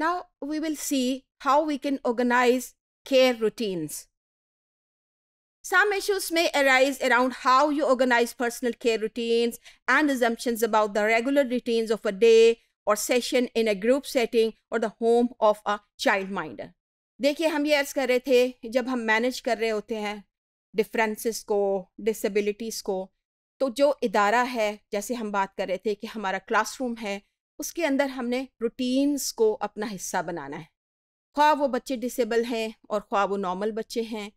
Now we will see how we can organize care routines. Some issues may arise around how you organize personal care routines and assumptions about the regular routines of a day or session in a group setting or the home of a child minder. देखिए हम ये अर्ज़ कर रहे थे जब हम manage कर रहे होते हैं डिफरेंसेस को डिसेबिलिटीज़ को तो जो इदारा है जैसे हम बात कर रहे थे कि हमारा क्लासरूम है उसके अंदर हमने रूटीन्स को अपना हिस्सा बनाना है ख्वा वो बच्चे डिसेबल हैं और ख्वा वो नॉर्मल बच्चे हैं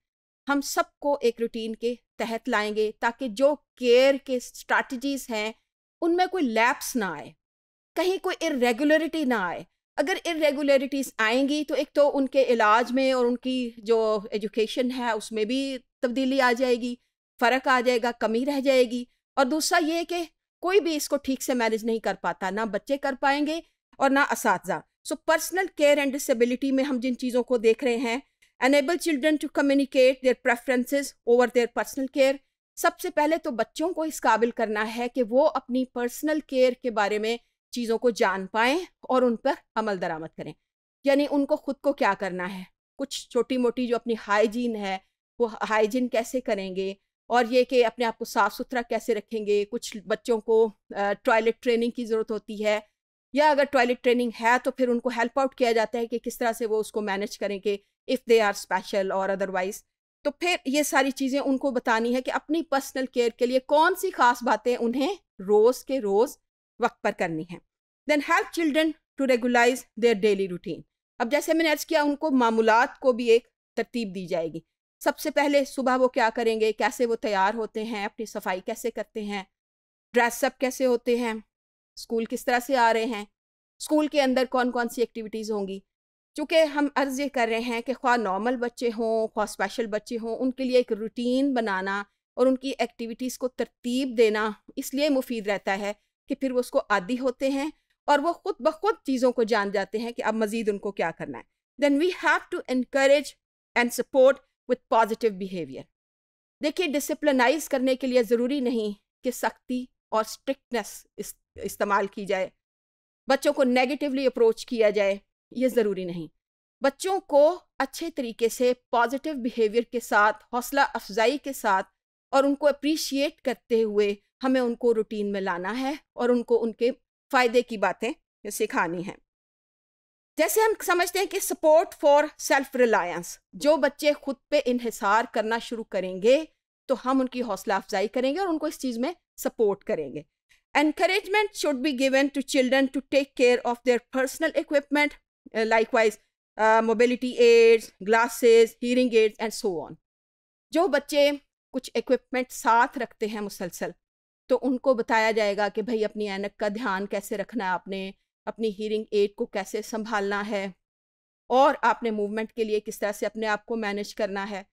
हम सबको एक रूटीन के तहत लाएंगे ताकि जो केयर के स्ट्रैटीज़ हैं उनमें कोई लैप्स ना आए कहीं कोई इरेगुलरिटी ना आए अगर इरेगुलरिटीज़ आएंगी तो एक तो उनके इलाज में और उनकी जो एजुकेशन है उसमें भी तब्दीली आ जाएगी फ़र्क आ जाएगा कमी रह जाएगी और दूसरा ये कि कोई भी इसको ठीक से मैनेज नहीं कर पाता ना बच्चे कर पाएंगे और ना इस so personal care and disability में हम जिन चीज़ों को देख रहे हैं enable children to communicate their preferences over their personal care सबसे पहले तो बच्चों को इस काबिल करना है कि वो अपनी पर्सनल केयर के बारे में चीज़ों को जान पाएँ और उन पर अमल दरामद करें यानी उनको खुद को क्या करना है कुछ छोटी मोटी जो अपनी हाइजीन है वो हाइजीन कैसे करेंगे और ये कि अपने आप को साफ़ सुथरा कैसे रखेंगे कुछ बच्चों को टॉयलेट ट्रेनिंग की ज़रूरत होती है या अगर टॉयलेट ट्रेनिंग है तो फिर उनको हेल्प आउट किया जाता है कि किस तरह से वो उसको मैनेज करें कि इफ़ दे आर स्पेशल और अदरवाइज़ तो फिर ये सारी चीज़ें उनको बतानी है कि अपनी पर्सनल केयर के लिए कौन सी खास बातें उन्हें रोज़ के रोज़ वक्त पर करनी है then help children to regularize their daily routine अब जैसे मैंने अर्ज किया उनको मामूलत को भी एक तरतीब दी जाएगी सबसे पहले सुबह वो क्या करेंगे कैसे वो तैयार होते हैं अपनी सफाई कैसे करते हैं ड्रेसअप कैसे होते हैं स्कूल किस तरह से आ रहे हैं स्कूल के अंदर कौन कौन सी एक्टिविटीज़ होंगी चूँकि हम अर्ज़ ये कर रहे हैं कि ख्वा नॉर्मल बच्चे हों ख्वा स्पेशल बच्चे हों उनके लिए एक रूटीन बनाना और उनकी एक्टिविटीज़ को तरतीब देना इसलिए मुफीद रहता है कि फिर वो उसको आदि होते हैं और वो खुद ब खुद चीज़ों को जान जाते हैं कि अब मज़ीद उनको क्या करना है then we have to encourage and support with positive behaviour देखिए डिसिप्लिनाइज करने के लिए ज़रूरी नहीं कि सख्ती और स्ट्रिक्टनेस इस, इस्तेमाल की जाए बच्चों को नेगेटिवली अप्रोच किया जाए ये ज़रूरी नहीं बच्चों को अच्छे तरीके से पॉजिटिव बिहेवियर के साथ हौसला अफजाई के साथ और उनको अप्रिशिएट करते हुए हमें उनको रूटीन में लाना है और उनको उनके फ़ायदे की बातें सिखानी हैं जैसे हम समझते हैं कि सपोर्ट फॉर सेल्फ रिलायंस जो बच्चे खुद पे इनहिसार करना शुरू करेंगे तो हम उनकी हौसला अफजाई करेंगे और उनको इस चीज़ में सपोर्ट करेंगे encouragement should be given to children to take care of their personal equipment like wise mobility aids glasses glasses aids and so on जो बच्चे कुछ इक्विपमेंट साथ रखते हैं मुसलसल तो उनको बताया जाएगा कि भाई अपनी ऐनक का ध्यान कैसे रखना है आपने अपनी हीरिंग एड को कैसे संभालना है और आपने मूवमेंट के लिए किस तरह से अपने आप को मैनेज करना है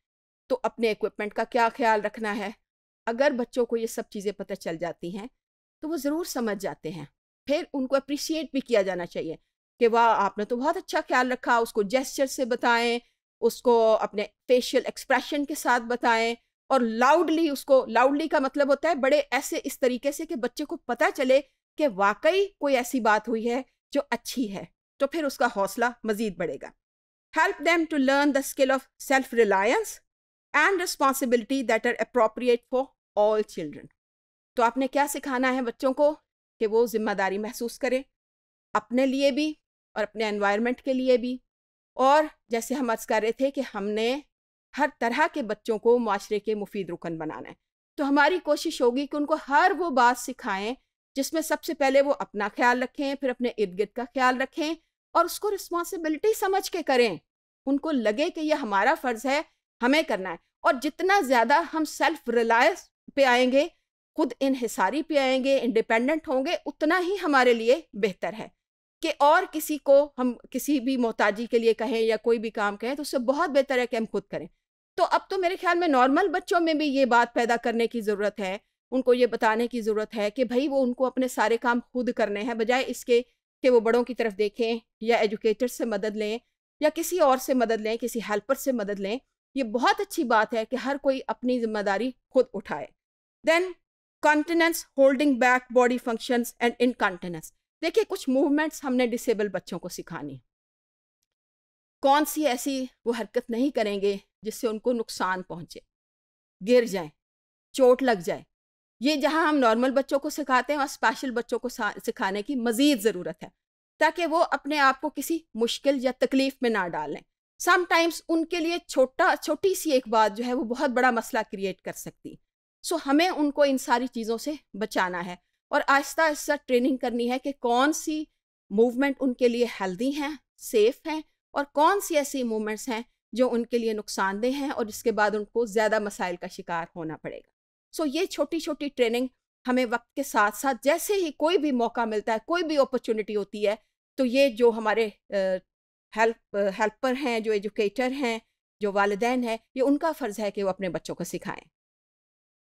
तो अपने इक्विपमेंट का क्या ख्याल रखना है अगर बच्चों को ये सब चीज़ें पता चल जाती हैं तो वो ज़रूर समझ जाते हैं फिर उनको अप्रिशिएट भी किया जाना चाहिए कि वाह आपने तो बहुत अच्छा ख्याल रखा उसको जेस्चर से बताएं उसको अपने फेशियल एक्सप्रेशन के साथ बताएं और लाउडली उसको लाउडली का मतलब होता है बड़े ऐसे इस तरीके से कि बच्चे को पता चले कि वाकई कोई ऐसी बात हुई है जो अच्छी है तो फिर उसका हौसला मजीद बढ़ेगा help them to learn the skill of self reliance and responsibility that are appropriate for all children तो आपने क्या सिखाना है बच्चों को कि वो जिम्मेदारी महसूस करें अपने लिए भी और अपने एनवायरनमेंट के लिए भी और जैसे हम अर्ज कर रहे थे कि हमने हर तरह के बच्चों को माशरे के मुफीद रुकन बनाना है तो हमारी कोशिश होगी कि उनको हर वो बात सिखाएं जिसमें सबसे पहले वो अपना ख्याल रखें फिर अपने इर्द गिर्द का ख्याल रखें और उसको रिस्पॉन्सिबिलिटी समझ के करें उनको लगे कि यह हमारा फ़र्ज़ है हमें करना है और जितना ज़्यादा हम सेल्फ रिलायंस पे आएंगे खुद इनहिसारी पे आएंगे इंडिपेंडेंट होंगे उतना ही हमारे लिए बेहतर है कि और किसी को हम किसी भी मोहताजी के लिए कहें या कोई भी काम कहें तो उससे बहुत बेहतर है कि हम खुद करें तो अब तो मेरे ख्याल में नॉर्मल बच्चों में भी ये बात पैदा करने की ज़रूरत है उनको ये बताने की ज़रूरत है कि भाई वो उनको अपने सारे काम खुद करने हैं बजाय इसके कि वो बड़ों की तरफ देखें या एजुकेटर से मदद लें या किसी और से मदद लें किसी हेल्पर से मदद लें ये बहुत अच्छी बात है कि हर कोई अपनी जिम्मेदारी खुद उठाए then continence holding back body functions and incontinence देखिए कुछ मूवमेंट्स हमने डिसेबल बच्चों को सिखानी कौन सी ऐसी वो हरकत नहीं करेंगे जिससे उनको नुकसान पहुंचे गिर जाए चोट लग जाए ये जहाँ हम नॉर्मल बच्चों को सिखाते हैं और स्पेशल बच्चों को सिखाने की मज़ीद ज़रूरत है ताकि वो अपने आप को किसी मुश्किल या तकलीफ़ में ना डालें समटाइम्स उनके लिए छोटा छोटी सी एक बात जो है वो बहुत बड़ा मसला क्रिएट कर सकती सो हमें उनको इन सारी चीज़ों से बचाना है और आहिस्ता आहिस्ता ट्रेनिंग करनी है कि कौन सी मूवमेंट उनके लिए हेल्दी हैं सेफ़ हैं और कौन सी ऐसी मूवमेंट्स हैं जो उनके लिए नुकसानदेह हैं और इसके बाद उनको ज़्यादा मसाइल का शिकार होना पड़ेगा सो ये छोटी छोटी ट्रेनिंग हमें वक्त के साथ साथ जैसे ही कोई भी मौका मिलता है कोई भी अपॉर्चुनिटी होती है तो ये जो हमारे हेल्प हेल्पर हैं जो एजुकेटर हैं जो वालदेन हैं ये उनका फ़र्ज़ है कि वो अपने बच्चों को सिखाएं